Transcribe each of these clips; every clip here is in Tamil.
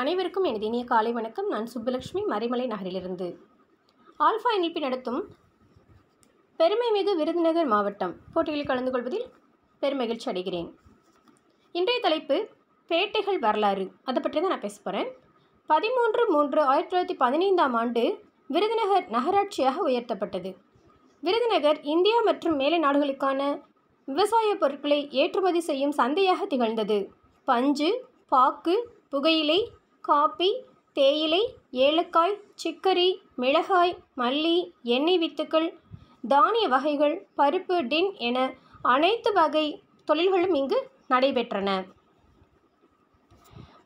அனைவருக்கும் எனது இனிய காலை வணக்கம் நான் சுப்புலக்ஷ்மி மறைமலை நகரிலிருந்து ஆல்ஃபா இணைப்பு நடத்தும் பெருமை மிகு விருதுநகர் மாவட்டம் போட்டிகளில் கலந்து கொள்வதில் பெருமகிழ்ச்சி அடைகிறேன் இன்றைய தலைப்பு பேட்டைகள் வரலாறு அதை பற்றி தான் நான் பேச போகிறேன் பதிமூன்று மூன்று ஆயிரத்தி தொள்ளாயிரத்தி பதினைந்தாம் ஆண்டு விருதுநகர் நகராட்சியாக உயர்த்தப்பட்டது விருதுநகர் இந்தியா மற்றும் மேலை நாடுகளுக்கான விவசாய பொருட்களை ஏற்றுமதி செய்யும் சந்தையாக திகழ்ந்தது பஞ்சு பாக்கு புகையிலை காப்பி தேயிலை ஏலக்காய் சிக்கரி மிளகாய் மல்லி எண்ணெய் வித்துக்கள் தானிய வகைகள் பருப்பு டின் என அனைத்து வகை தொழில்களும் இங்கு நடைபெற்றன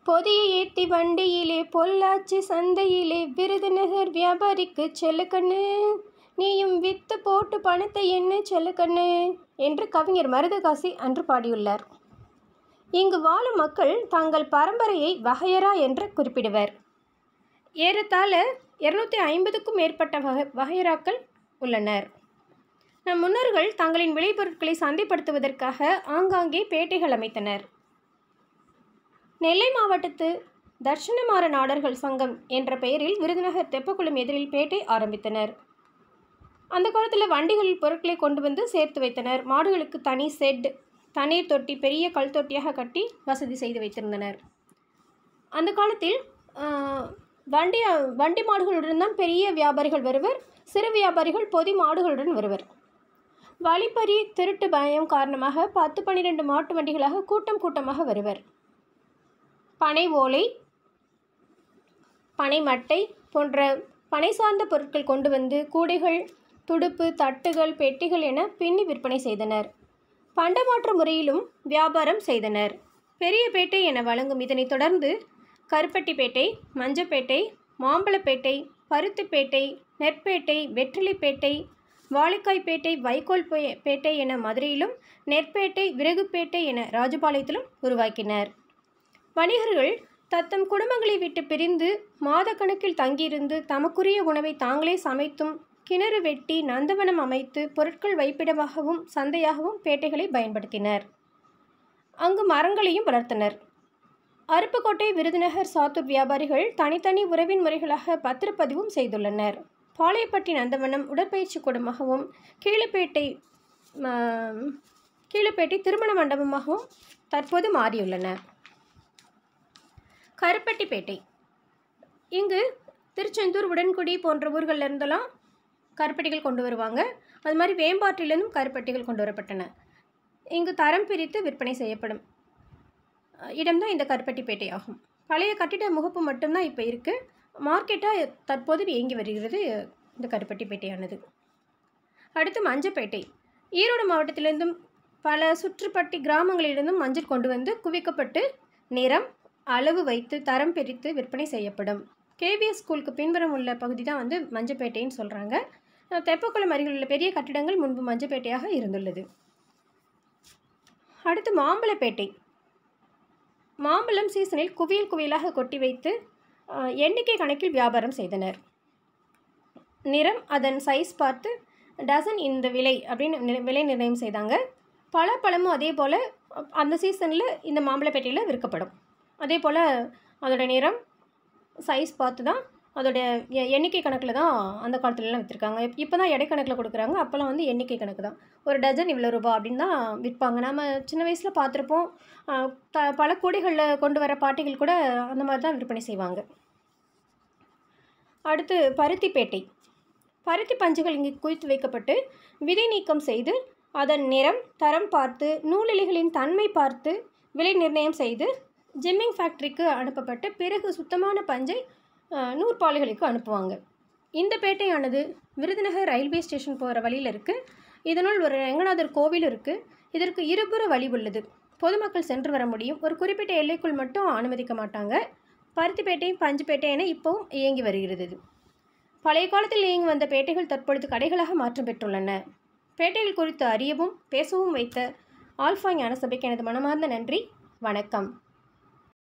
பொதிய ஏத்தி வண்டியிலே பொள்ளாச்சி சந்தையிலே விருதுநகர் வியாபாரிக்கு செல்லுக்கண்ணு நீயும் வித்து போட்டு பணத்தை என்ன செல்லுக்கண்ணு என்று கவிஞர் மருதகாசி அன்று பாடியுள்ளார் இங்கு வாழும் மக்கள் தங்கள் பரம்பரையை வகையரா என்று குறிப்பிடுவர் ஏறத்தாழ இருநூத்தி ஐம்பதுக்கும் மேற்பட்ட வகை வகையராக்கள் உள்ளனர் நம் முன்னோர்கள் தங்களின் விளைபொருட்களை சந்தைப்படுத்துவதற்காக ஆங்காங்கே பேட்டைகள் அமைத்தனர் நெல்லை மாவட்டத்து தர்ஷனமார நாடர்கள் சங்கம் என்ற பெயரில் விருதுநகர் தெப்பக்குளம் எதிரில் பேட்டை ஆரம்பித்தனர் அந்த காலத்தில் வண்டிகளில் பொருட்களை கொண்டு வந்து சேர்த்து வைத்தனர் மாடுகளுக்கு தனி செட் தண்ணீர் தொட்டி பெரிய கல் தொட்டியாக கட்டி வசதி செய்து வைத்திருந்தனர் அந்த காலத்தில் வண்டி வண்டி மாடுகளுடன் தான் பெரிய வியாபாரிகள் வருவர் சிறு வியாபாரிகள் பொதி மாடுகளுடன் வருவர் வழிப்பறி திருட்டு பயம் காரணமாக பத்து பன்னிரெண்டு மாட்டு வண்டிகளாக கூட்டம் கூட்டமாக வருவர் பனை ஓலை பனை மட்டை போன்ற பனை சார்ந்த பொருட்கள் கொண்டு வந்து கூடைகள் துடுப்பு தட்டுகள் பெட்டிகள் என பின்னி விற்பனை செய்தனர் பண்டமாற்று முறையிலும் வியாபாரம் செய்தனர் பெரியபேட்டை என வழங்கும் இதனைத் தொடர்ந்து கருப்பட்டிப்பேட்டை மஞ்சப்பேட்டை மாம்பழப்பேட்டை பருத்திப்பேட்டை நெற்பேட்டை வெற்றிலிப்பேட்டை வாழைக்காய்பேட்டை வைகோல் பேட்டை என மதுரையிலும் நெற்பேட்டை விறகுப்பேட்டை என ராஜபாளையத்திலும் உருவாக்கினர் வணிகர்கள் தத்தம் குடும்பங்களை விட்டு பிரிந்து மாதக்கணக்கில் தங்கியிருந்து தமக்குரிய உணவை தாங்களே சமைத்தும் கிணறு வெட்டி நந்தவனம் அமைத்து பொருட்கள் வைப்பிடமாகவும் சந்தையாகவும் பேட்டைகளை பயன்படுத்தினர் அங்கு மரங்களையும் வளர்த்தனர் அருப்புக்கோட்டை விருதுநகர் சாத்தூர் வியாபாரிகள் தனித்தனி உறவின் முறைகளாக பத்திரப்பதிவும் செய்துள்ளனர் பாளையப்பட்டி நந்தவனம் உடற்பயிற்சி கூடமாகவும் கீழப்பேட்டை கீழப்பேட்டை திருமண மண்டபமாகவும் தற்போது மாறியுள்ளன கருப்பட்டிப்பேட்டை இங்கு திருச்செந்தூர் உடன்குடி போன்ற ஊர்களில் இருந்தெல்லாம் கருப்பட்டிகள் கொண்டு வருவாங்க அது மாதிரி வேம்பாட்டிலிருந்தும் கருப்பட்டிகள் கொண்டு வரப்பட்டன இங்கு தரம் பிரித்து விற்பனை செய்யப்படும் இடம்தான் இந்த கருப்பட்டிப்பேட்டை ஆகும் பழைய கட்டிட முகப்பு மட்டும்தான் இப்போ இருக்குது மார்க்கெட்டாக தற்போது இயங்கி வருகிறது இந்த கருப்பட்டிப்பேட்டையானது அடுத்து மஞ்சப்பேட்டை ஈரோடு மாவட்டத்திலிருந்தும் பல சுற்றுப்பட்டி கிராமங்களிலிருந்தும் மஞ்சள் கொண்டு வந்து குவிக்கப்பட்டு நிறம் அளவு வைத்து தரம் பிரித்து விற்பனை செய்யப்படும் கேவிஎஸ் ஸ்கூலுக்கு பின்புறம் உள்ள பகுதி தான் வந்து மஞ்சப்பேட்டைன்னு சொல்கிறாங்க தெப்பக்குளம் அருகில் உள்ள பெரிய கட்டிடங்கள் முன்பு மஞ்சப்பேட்டையாக இருந்துள்ளது அடுத்து மாம்பழப்பேட்டை மாம்பழம் சீசனில் குவியல் குவியலாக கொட்டி வைத்து எண்ணிக்கை கணக்கில் வியாபாரம் செய்தனர் நிறம் அதன் சைஸ் பார்த்து டசன் இந்த விலை அப்படின்னு விலை நிர்ணயம் செய்தாங்க பல பழமும் அதே போல் அந்த சீசனில் இந்த மாம்பழப்பேட்டையில் விற்கப்படும் அதே போல் அதோடய நிறம் சைஸ் பார்த்து தான் அதோடைய எண்ணிக்கை கணக்கில் தான் அந்த காலத்துலலாம் விற்றுருக்காங்க இப்போ தான் எடை கணக்கில் கொடுக்குறாங்க அப்போல்லாம் வந்து எண்ணிக்கை கணக்கு தான் ஒரு டஜன் இவ்வளோ ரூபா அப்படின்னு தான் விற்பாங்க நம்ம சின்ன வயசில் பார்த்துருப்போம் த பல கோடிகளில் கொண்டு வர பாட்டிகள் கூட அந்த மாதிரி தான் விற்பனை செய்வாங்க அடுத்து பருத்திப்பேட்டை பருத்தி பஞ்சுகள் இங்கே குவித்து வைக்கப்பட்டு விதை நீக்கம் செய்து அதன் நிறம் தரம் பார்த்து நூலிலைகளின் தன்மை பார்த்து விலை நிர்ணயம் செய்து ஜிம்மிங் ஃபேக்ட்ரிக்கு அனுப்பப்பட்டு பிறகு சுத்தமான பஞ்சை நூற்பாலைகளுக்கு அனுப்புவாங்க இந்த பேட்டையானது விருதுநகர் ரயில்வே ஸ்டேஷன் போகிற வழியில் இருக்குது இதனுள் ஒரு ரங்கநாதர் கோவில் இருக்குது இதற்கு இருபுற வழி உள்ளது பொதுமக்கள் சென்று வர முடியும் ஒரு குறிப்பிட்ட எல்லைக்குள் மட்டும் அனுமதிக்க மாட்டாங்க பருத்திப்பேட்டை பஞ்சுப்பேட்டை என இப்போவும் இயங்கி வருகிறது பழைய காலத்தில் இயங்கி வந்த பேட்டைகள் தற்பொழுது கடைகளாக மாற்றம் பெற்றுள்ளன பேட்டைகள் குறித்து அறியவும் பேசவும் வைத்த ஆல்ஃபா ஞானசபைக்கு எனது மனமார்ந்த நன்றி வணக்கம்